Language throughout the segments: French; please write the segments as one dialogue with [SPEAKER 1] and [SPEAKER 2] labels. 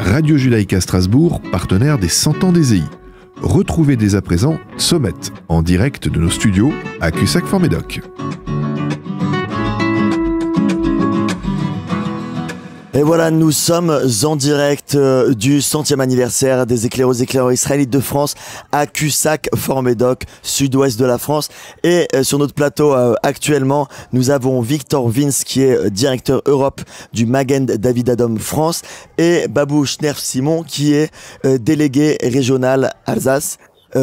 [SPEAKER 1] Radio Judaïka Strasbourg, partenaire des 100 ans des EI. Retrouvez dès à présent Sommet, en direct de nos studios à Cussac-Formédoc.
[SPEAKER 2] Et voilà, nous sommes en direct euh, du centième anniversaire des éclaireuses éclaireurs israélites de France à Cusac, Fort-Médoc, sud-ouest de la France. Et euh, sur notre plateau euh, actuellement, nous avons Victor Vince qui est directeur Europe du Magend David Adam France et Babou Schnerf-Simon qui est délégué régional Alsace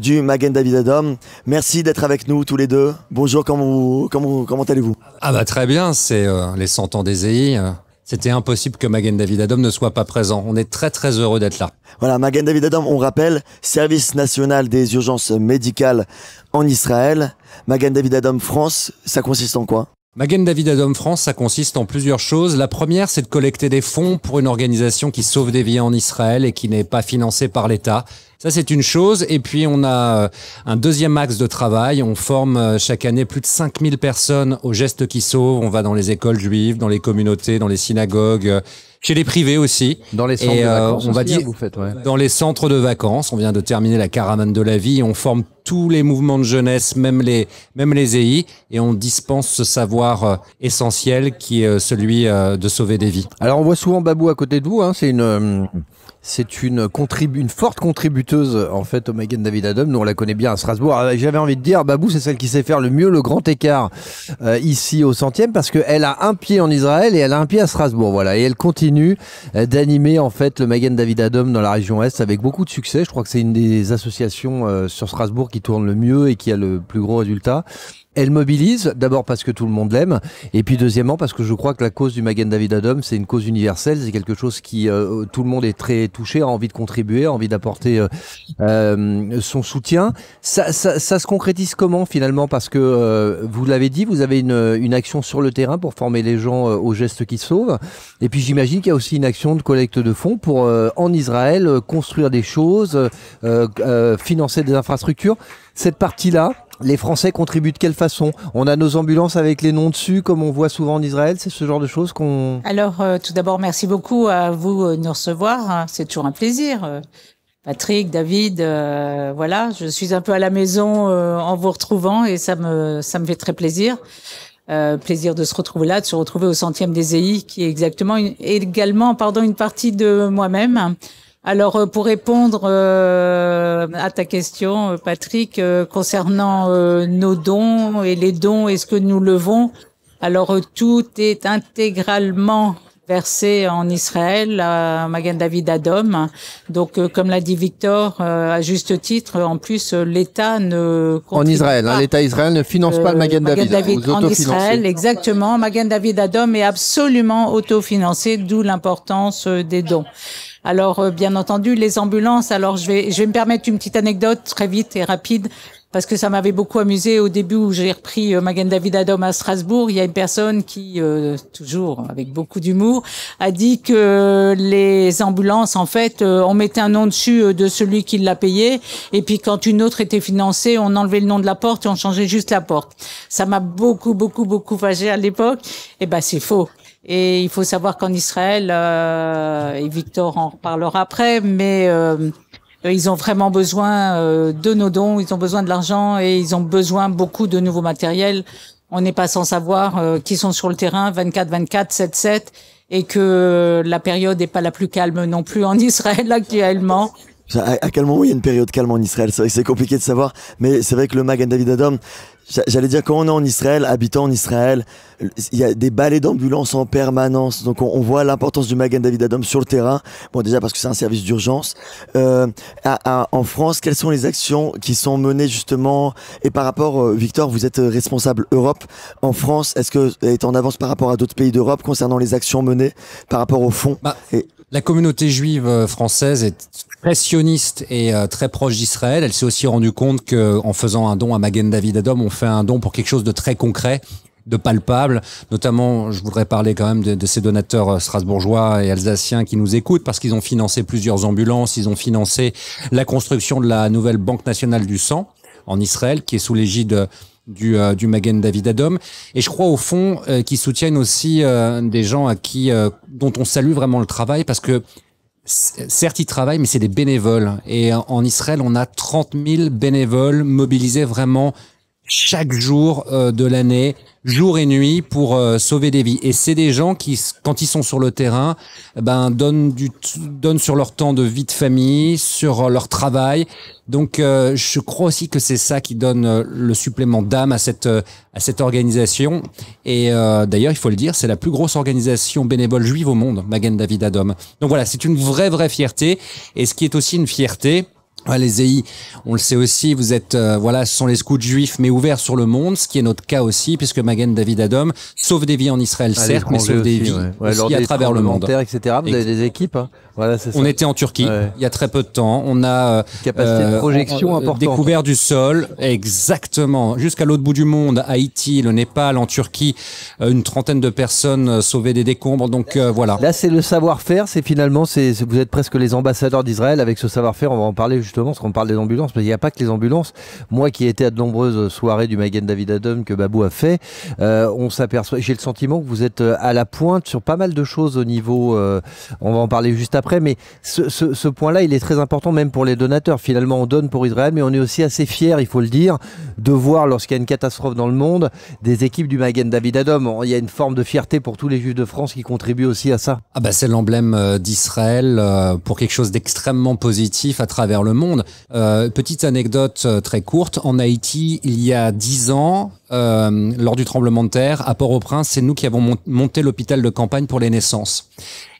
[SPEAKER 2] du Magen David Adom. Merci d'être avec nous tous les deux. Bonjour, comment, comment, comment allez-vous
[SPEAKER 3] Ah bah très bien, c'est les 100 ans des EI c'était impossible que Magen David Adom ne soit pas présent. On est très très heureux d'être là.
[SPEAKER 2] Voilà, Magen David Adam, on rappelle, service national des urgences médicales en Israël. Magen David Adom France, ça consiste en quoi
[SPEAKER 3] Magen David Adam France, ça consiste en plusieurs choses. La première, c'est de collecter des fonds pour une organisation qui sauve des vies en Israël et qui n'est pas financée par l'État. Ça, c'est une chose. Et puis, on a euh, un deuxième axe de travail. On forme euh, chaque année plus de 5000 personnes aux gestes qui sauvent. On va dans les écoles juives, dans les communautés, dans les synagogues, euh, chez les privés aussi.
[SPEAKER 1] Dans les centres de euh, vacances, on va dire, hein,
[SPEAKER 3] dans les centres de vacances. On vient de terminer la caravane de la vie. On forme tous les mouvements de jeunesse, même les même les EI, et on dispense ce savoir euh,
[SPEAKER 1] essentiel qui est euh, celui de sauver des vies. Alors on voit souvent Babou à côté de vous. Hein. c'est une c'est une, une forte contributeuse en fait au Megan David Adam. Nous on la connaît bien à Strasbourg. Ah, j'avais envie de dire, Babou c'est celle qui sait faire le mieux le grand écart euh, ici au centième parce qu'elle a un pied en Israël et elle a un pied à Strasbourg. Voilà et elle continue euh, d'animer en fait le Megan David Adam dans la région Est avec beaucoup de succès. Je crois que c'est une des associations euh, sur Strasbourg qui tourne le mieux et qui a le plus gros résultat elle mobilise, d'abord parce que tout le monde l'aime, et puis deuxièmement parce que je crois que la cause du Magen David Adam, c'est une cause universelle, c'est quelque chose qui euh, tout le monde est très touché, a envie de contribuer, a envie d'apporter euh, euh, son soutien. Ça, ça, se concrétise comment finalement Parce que vous l'avez dit, vous avez une, une, action sur le terrain pour former les gens aux gestes qui sauvent, et puis j'imagine qu'il y a aussi une action de collecte de fonds pour en Israël construire des choses, financer des infrastructures. Cette partie-là, les Français contribuent de quelle façon On a nos ambulances avec les noms dessus, comme on voit souvent en Israël. C'est ce genre de choses qu'on.
[SPEAKER 4] Alors, euh, tout d'abord, merci beaucoup à vous euh, de nous recevoir. Hein. C'est toujours un plaisir. Euh. Patrick, David, voilà, je suis un peu à la maison en vous retrouvant et ça me ça me fait très plaisir. plaisir de se retrouver là, de se retrouver au centième des EI, qui est exactement également pardon une partie de moi-même. Hein. Alors, euh, pour répondre euh, à ta question, euh, Patrick, concernant nos dons et les dons, est-ce que nous levons Alors, tout est intégralement versé en Israël à Magen David Adam. Donc, comme l'a dit Victor, à juste titre, en plus, l'État ne en Israël, hein,
[SPEAKER 1] l'État Israël ne finance pas Magan David, adam. Hein, en Israël,
[SPEAKER 4] exactement. Magen David Adam est absolument autofinancé, d'où l'importance des dons. Alors, euh, bien entendu, les ambulances. Alors, je vais, je vais me permettre une petite anecdote très vite et rapide parce que ça m'avait beaucoup amusé au début où j'ai repris euh, Magen David Adam à Strasbourg. Il y a une personne qui, euh, toujours avec beaucoup d'humour, a dit que les ambulances, en fait, on mettait un nom dessus de celui qui l'a payé, et puis quand une autre était financée, on enlevait le nom de la porte et on changeait juste la porte. Ça m'a beaucoup, beaucoup, beaucoup fâché à l'époque. et eh ben, c'est faux. Et il faut savoir qu'en Israël, euh, et Victor en reparlera après, mais euh, ils ont vraiment besoin euh, de nos dons, ils ont besoin de l'argent et ils ont besoin beaucoup de nouveaux matériels. On n'est pas sans savoir qui sont sur le terrain 24-24, 7-7 et que la période n'est pas la plus calme non plus en Israël actuellement.
[SPEAKER 2] À, à, quel moment il y a une période calme en Israël C'est c'est compliqué de savoir, mais c'est vrai que le Magan David Adam, j'allais dire quand on est en Israël, habitant en Israël, il y a des balais d'ambulance en permanence, donc on, voit l'importance du Magan David Adam sur le terrain. Bon, déjà parce que c'est un service d'urgence. Euh, en France, quelles sont les actions qui sont menées justement Et par rapport, euh, Victor, vous êtes euh, responsable Europe en France. Est-ce que est en avance par rapport à d'autres pays d'Europe concernant les actions menées par rapport au fond bah, et, la
[SPEAKER 3] communauté juive euh, française est très sioniste et euh, très proche d'Israël. Elle s'est aussi rendue compte que en faisant un don à Magen David Adom, on fait un don pour quelque chose de très concret de palpable, notamment, je voudrais parler quand même de, ces donateurs euh, strasbourgeois et alsaciens qui nous écoutent parce qu'ils ont financé plusieurs ambulances, ils ont financé la construction de la nouvelle Banque nationale du sang en Israël, qui est sous l'égide euh, du, du Magen David Adom. Et je crois au fond qu'ils soutiennent aussi des gens à qui, dont on salue vraiment le travail parce que certes, ils travaillent, mais c'est des bénévoles. Et en Israël, on a 30 000 bénévoles mobilisés vraiment chaque jour euh, de l'année, jour et nuit, pour euh, sauver des vies. Et c'est des gens qui, quand ils sont sur le terrain, ben donnent du donnent sur leur temps de vie de famille, sur euh, leur travail. Donc, je crois aussi que c'est ça qui donne le supplément d'âme à cette à cette organisation. Et d'ailleurs, il faut le dire, c'est la plus grosse organisation bénévole juive au monde, Magen David Adom. Donc voilà, c'est une vraie vraie fierté. Et ce qui est aussi une fierté, les EI, on le sait aussi, vous êtes, euh, voilà, ce sont les scouts juifs, mais ouverts sur le monde, ce qui est notre cas aussi, puisque Magen David Adam sauve des vies en Israël, ah, certes, mais sauve des vies à travers le monde. Etc. Vous avez
[SPEAKER 1] des équipes hein
[SPEAKER 3] on était en Turquie il y a très peu de temps. On a capacité euh, de projection importante. Découvert du sol, exactement, jusqu'à l'autre bout du monde, Haïti, le Népal, en Turquie,
[SPEAKER 1] euh, une trentaine de personnes euh, sauvées des décombres. Donc voilà. Là, c'est le savoir-faire. C'est finalement, c'est vous êtes presque les ambassadeurs d'Israël avec ce savoir-faire. On va en parler justement, parce qu'on parle des ambulances, mais il n'y a pas que les ambulances. Moi, qui ai été à de nombreuses soirées du Magen David Adam que Babou a fait, on s'aperçoit. J'ai le sentiment que vous êtes à la pointe sur pas mal de choses au niveau. on va en parler juste après mais ce, point-là, il est très important même pour les donateurs. Finalement, on donne pour Israël, mais on est aussi assez fiers, il faut le dire, de voir lorsqu'il y a une catastrophe dans le monde, des équipes du Magen David Adom. Il y a une forme de fierté pour tous les Juifs de France qui contribuent aussi à ça. Ah bah c'est l'emblème euh, d'Israël
[SPEAKER 3] euh, pour quelque chose d'extrêmement positif à travers le monde. Euh, petite anecdote très courte, en Haïti, il y a dix ans, euh, lors du tremblement de terre à Port-au-Prince, c'est nous qui avons monté l'hôpital de campagne pour les naissances.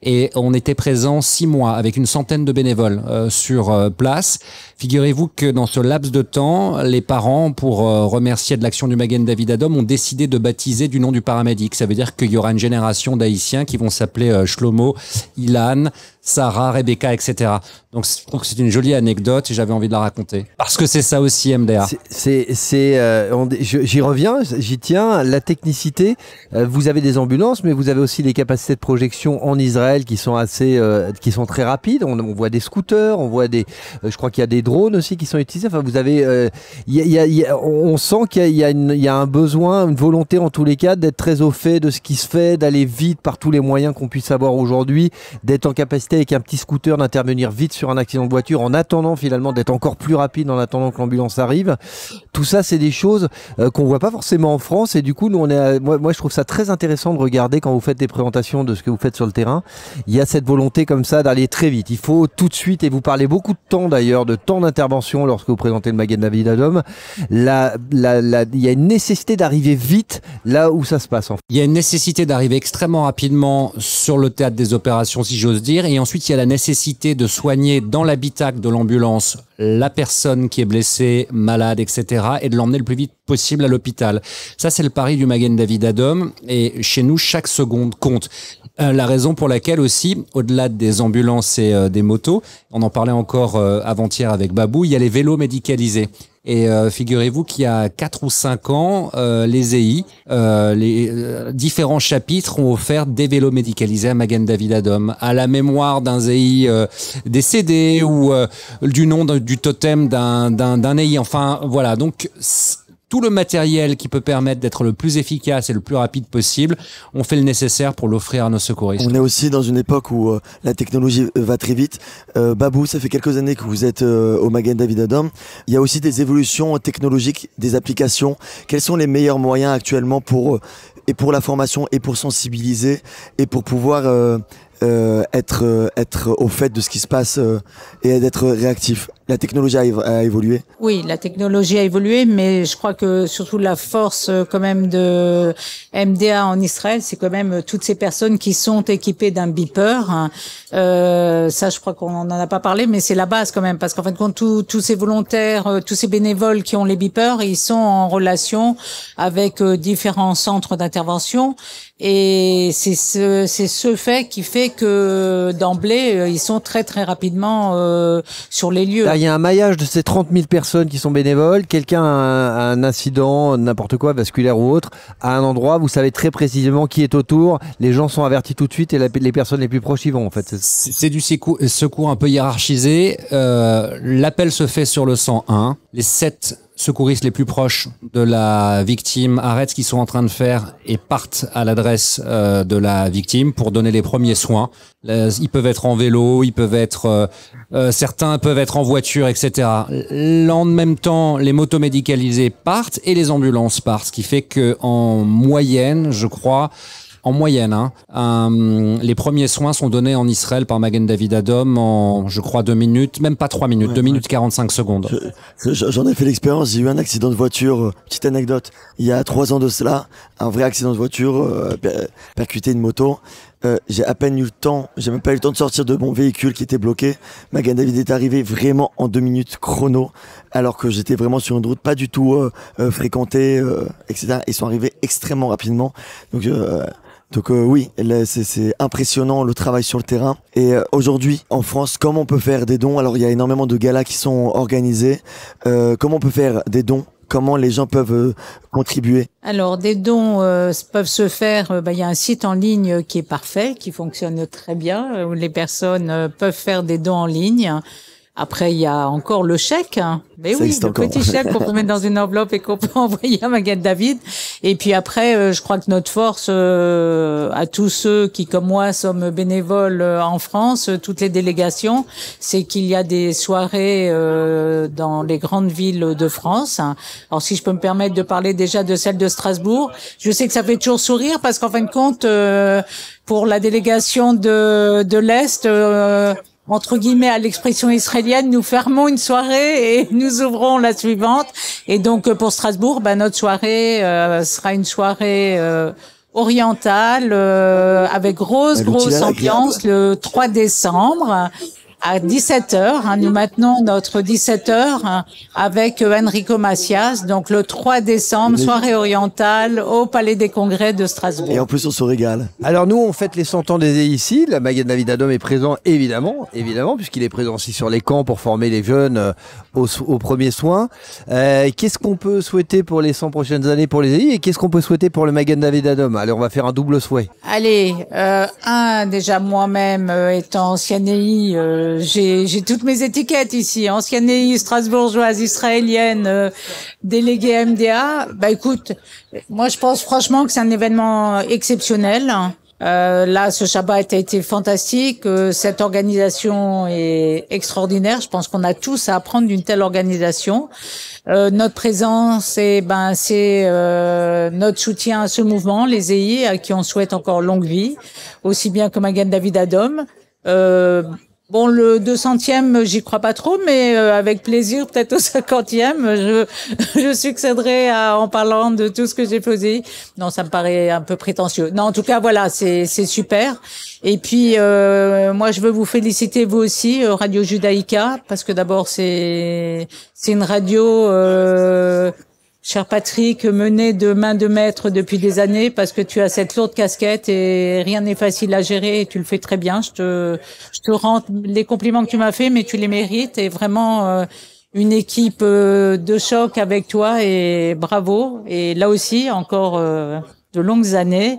[SPEAKER 3] Et on était présents six mois avec une centaine de bénévoles euh, sur euh, place. Figurez-vous que dans ce laps de temps, les parents, pour remercier de l'action du Maguen David Adam ont décidé de baptiser du nom du paramédic. Ça veut dire qu'il y aura une génération d'Haïtiens qui vont s'appeler Shlomo, Ilan, Sarah, Rebecca, etc. Donc je que c'est une jolie anecdote et j'avais envie de la raconter. Parce que c'est ça
[SPEAKER 1] aussi MDR. C'est, c'est, euh, j'y reviens, j'y tiens. La technicité, euh, vous avez des ambulances, mais vous avez aussi des capacités de projection en Israël qui sont assez, euh, qui sont très rapides. On, voit des scooters, on voit des, euh, je crois qu'il y a des drones aussi qui sont utilisés. Enfin, vous avez, y a, y a, on sent qu'il y, y a, un besoin, une volonté en tous les cas d'être très au fait de ce qui se fait, d'aller vite par tous les moyens qu'on puisse avoir aujourd'hui, d'être en capacité avec un petit scooter d'intervenir vite sur un accident de voiture en attendant finalement d'être encore plus rapide en attendant que l'ambulance arrive. Tout ça, c'est des choses qu'on euh, qu'on voit pas forcément en France et du coup, nous, on est moi, je trouve ça très intéressant de regarder quand vous faites des présentations de ce que vous faites sur le terrain. Il y a cette volonté comme ça d'aller très vite. Il faut tout de suite, et vous parlez beaucoup de temps d'ailleurs, de temps d'intervention lorsque vous présentez le Maguen David La, il y a une nécessité d'arriver vite là où ça se passe.
[SPEAKER 3] En Il y a une nécessité d'arriver extrêmement rapidement sur le théâtre des opérations, si j'ose dire, et en ensuite, il y a la nécessité de soigner dans l'habitacle de l'ambulance la personne qui est blessée, malade, etc., et de l'emmener le plus vite possible à l'hôpital. Ça, c'est le pari du Magen David Adam. Et chez nous, chaque seconde compte. Euh, la raison pour laquelle aussi, au-delà des ambulances et euh, des motos, on en parlait encore euh, avant-hier avec Babou, il y a les vélos médicalisés. Et figurez-vous qu'il y a 4 ou 5 ans, les EI, les différents chapitres ont offert des vélos médicalisés à Magan David Adom, à la mémoire d'un EI décédé ou du nom du totem d'un EI. Enfin voilà, donc tout le matériel qui peut permettre d'être le plus efficace et le plus rapide possible. On fait le nécessaire pour l'offrir à nos secouristes.
[SPEAKER 2] On est aussi dans une époque où euh, la technologie euh, va très vite. Euh, Babou, ça fait quelques années que vous êtes au Magen David Adam. Il y a aussi des évolutions technologiques, des applications. Quels sont les meilleurs moyens actuellement pour et pour la formation et pour sensibiliser et pour pouvoir euh, être euh, être au fait de ce qui se passe euh, et d'être réactif. La technologie a, évolué.
[SPEAKER 4] Oui, la technologie a évolué, mais je crois que surtout la force quand même de MDA en Israël, c'est quand même toutes ces personnes qui sont équipées d'un beeper. Hein. ça, je crois qu'on n'en a pas parlé, mais c'est la base quand même, parce qu'en fait, quand tous ces volontaires, tous ces bénévoles qui ont les beepers, ils sont en relation avec différents centres d'intervention et c'est ce, ce, fait qui fait que d'emblée, euh, ils sont très très rapidement euh, sur les lieux. il y a
[SPEAKER 1] un maillage de ces 30 000 personnes qui sont bénévoles. Quelqu'un a, un incident, n'importe quoi, vasculaire ou autre, à un endroit, vous savez très précisément qui est autour. Les gens sont avertis tout de suite et les personnes les plus proches y vont en fait. C'est du
[SPEAKER 3] secours, secours, un peu hiérarchisé. Euh, l'appel se fait sur le 101. Les 7 secouristes les plus proches de la victime arrêtent ce qu'ils sont en train de faire et partent à l'adresse euh, de la victime pour donner les premiers soins. Euh, ils peuvent être en vélo, ils peuvent être euh, certains peuvent être en voiture, etc. En même temps, les motos médicalisées partent et les ambulances partent, ce qui fait que en moyenne, je crois, en moyenne, hein. euh, les premiers soins sont donnés en Israël par Magen David Adom en, je crois, deux minutes, même pas trois minutes, 2 deux minutes 45 secondes.
[SPEAKER 2] J'en ai fait l'expérience, j'ai eu un accident de voiture, euh, petite anecdote, il y a trois ans de cela, un vrai accident de voiture, euh, percuté une moto, j'ai à peine eu le temps, j'ai même pas eu le temps de sortir de mon véhicule qui était bloqué. Magen David est arrivé vraiment en deux minutes chrono, alors que j'étais vraiment sur une route pas du tout fréquentée, etc. Ils sont arrivés extrêmement rapidement. Donc donc euh, oui, c'est impressionnant le travail sur le terrain. Et euh, aujourd'hui, en France, comment on peut faire des dons Alors il y a énormément de galas qui sont organisés. Euh, comment on peut faire des dons Comment les gens peuvent contribuer
[SPEAKER 4] Alors des dons peuvent se faire. Bah, il y a un site en ligne qui est parfait, qui fonctionne très bien, où les personnes peuvent faire des dons en ligne. Après, il y a encore le chèque. Hein. Mais oui, le petit chèque qu'on peut mettre dans une enveloppe et qu'on peut envoyer à Maguette David. Et puis après, euh, je crois que notre force euh, à tous ceux qui, comme moi, sommes bénévoles euh, en France, toutes les délégations, c'est qu'il y a des soirées dans les grandes villes de France. Alors, si je peux me permettre de parler déjà de celle de Strasbourg, je sais que ça fait toujours sourire parce qu'en fin de compte, pour la délégation de, de l'Est, entre guillemets à l'expression israélienne, nous fermons une soirée et nous ouvrons la suivante. Et donc euh, pour Strasbourg, bah, notre soirée euh, sera une soirée euh, orientale avec grosse, grosse ambiance le 3 décembre à 17h. Hein. nous maintenons notre 17h hein, avec euh, Enrico Macias, donc le 3 décembre, soirée orientale au Palais des Congrès de Strasbourg.
[SPEAKER 2] Et en plus, on se régale.
[SPEAKER 1] Alors nous, on fête les 100 ans des ici. La David Adam est présent, évidemment, évidemment, puisqu'il est présent aussi sur les camps pour former les jeunes euh, aux, premiers soins. Euh, qu'est-ce qu'on peut souhaiter pour les 100 prochaines années pour les EI et qu'est-ce qu'on peut souhaiter pour le David Adam Allez, on va faire un double souhait.
[SPEAKER 4] Allez, un, déjà moi-même étant ancien EI, j'ai toutes mes étiquettes ici, ancienne EI, strasbourgeoise, israélienne, euh, déléguée MDA. Bah écoute, moi je pense franchement que c'est un événement exceptionnel. Hein. Euh, là, ce Shabbat a été fantastique. Euh, cette organisation est extraordinaire. Je pense qu'on a tous à apprendre d'une telle organisation. Euh, notre présence, et eh ben, c'est notre soutien à ce mouvement, les EI, à qui on souhaite encore longue vie, aussi bien que Magan David Adom. Bon, le 200e, j'y crois pas trop, mais euh, avec plaisir, peut-être au 50e, je, succéderai en parlant de tout ce que j'ai posé. Non, ça me paraît un peu prétentieux. Non, en tout cas, voilà, c'est super. Et puis, euh, moi, je veux vous féliciter, vous aussi, euh, Radio Judaïka, parce que d'abord, c'est une radio cher Patrick, mené de main de maître depuis des années parce que tu as cette lourde casquette et rien n'est facile à gérer et tu le fais très bien. Je te, te rends les compliments que tu m'as fait, mais tu les mérites et vraiment euh, une équipe euh, de choc avec toi et bravo. Et là aussi, encore euh, de longues années.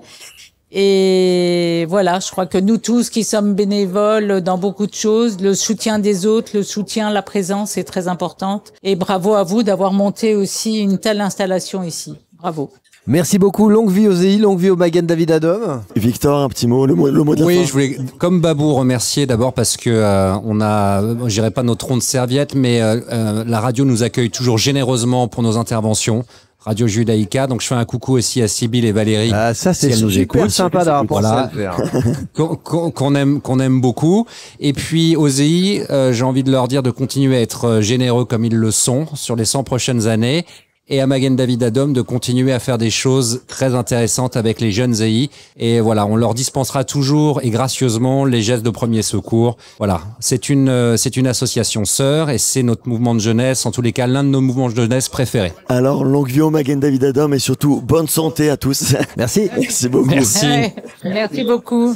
[SPEAKER 4] Et voilà, je crois que nous tous qui sommes bénévoles dans beaucoup de choses, le soutien des autres, le soutien, la présence est très importante. Et bravo à vous d'avoir monté aussi une telle installation ici. Bravo.
[SPEAKER 1] Merci beaucoup. Longue vie aux EI, longue vie au Magan
[SPEAKER 2] David Adom. Victor, un petit mot, le mot, de la Oui, je
[SPEAKER 3] voulais, comme Babou, remercier d'abord parce que euh, on a, j'irai pas notre rond de serviette, mais euh, euh, la radio nous accueille toujours généreusement pour nos interventions. Radio Judaïka. Donc je fais un coucou aussi à Sybille et Valérie. Ah, ça c'est super sympa d'avoir voilà. qu'on aime qu'on aime beaucoup. Et puis aux euh, j'ai envie de leur dire de continuer à être euh, généreux comme ils le sont sur les 100 prochaines années et à Magen David Adom de continuer à faire des choses très intéressantes avec les jeunes A.I. E et voilà, on leur dispensera toujours et gracieusement les gestes de premier secours. Voilà, c'est une, euh, c'est une association sœur et c'est notre mouvement de jeunesse, en tous les cas l'un de nos mouvements de jeunesse
[SPEAKER 2] préférés. Alors, longue vie au Magen David Adom et surtout bonne santé à tous. Merci. Merci beaucoup. Merci,
[SPEAKER 4] Merci beaucoup.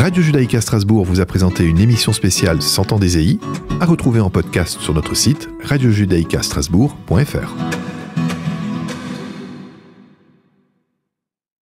[SPEAKER 1] Radio Judaïka Strasbourg vous a présenté une émission spéciale 100 ans des à retrouver en podcast sur notre site radiojudaïcastrasbourg.fr.